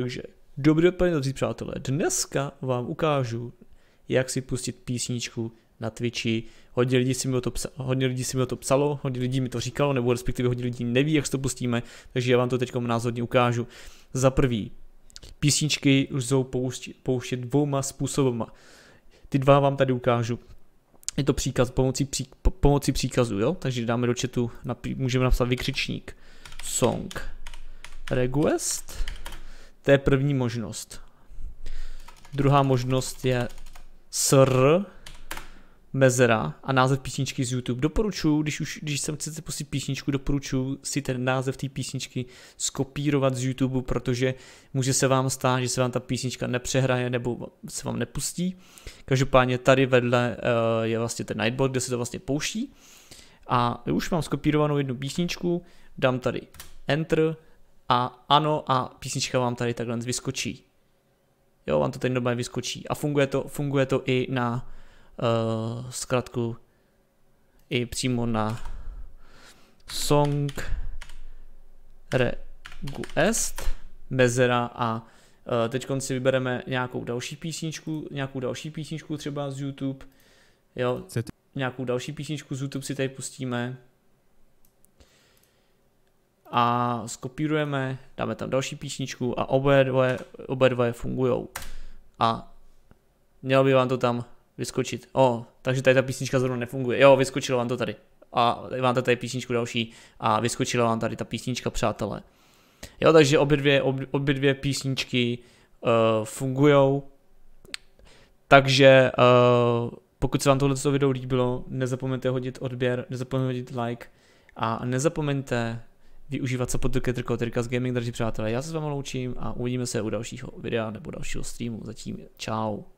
Takže dobrý odpoledne, dobří přátelé. Dneska vám ukážu, jak si pustit písničku na Twitchi. Hodně lidí, si mi to psa, hodně lidí si mi to psalo, hodně lidí mi to říkalo, nebo respektive hodně lidí neví, jak to pustíme, takže já vám to teď názorně ukážu. Za prvý, písničky jsou pouštět, pouštět dvouma způsobama. Ty dva vám tady ukážu. Je to příkaz pomocí, pří, pomocí příkazu, jo? Takže dáme do chatu, napí, můžeme napsat vykřičník song request to je první možnost. Druhá možnost je sr mezera a název písničky z YouTube. Doporučuji, když už když jsem chcete pustit písničku, doporučuji si ten název té písničky skopírovat z YouTube, protože může se vám stát, že se vám ta písnička nepřehraje nebo se vám nepustí. Každopádně tady vedle uh, je vlastně ten Nightbot, kde se to vlastně pouští. A už mám skopírovanou jednu písničku, dám tady Enter, a ano a písnička vám tady takhle vyskočí. Jo, vám to tady normálně vyskočí. A funguje to, funguje to i na uh, zkratku i přímo na song request mezera a uh, teď si vybereme nějakou další písničku, nějakou další písničku třeba z YouTube, jo, nějakou další písničku z YouTube si tady pustíme, a skopírujeme, dáme tam další písničku a obě dvoje, obě dvoje fungujou. A mělo by vám to tam vyskočit. O, takže tady ta písnička zrovna nefunguje. Jo, vyskočilo vám to tady. A máte tady písničku další a vyskočila vám tady ta písnička, přátelé. Jo, takže obě dvě, ob, obě dvě písničky uh, eh, fungují. Takže uh, pokud se vám tohle video líbilo, nezapomeňte hodit odběr, nezapomeňte hodit like a nezapomeňte využívat supportu Caterko z Gaming, takže přátelé, já se s vámi loučím a uvidíme se u dalšího videa nebo dalšího streamu. Zatím čau.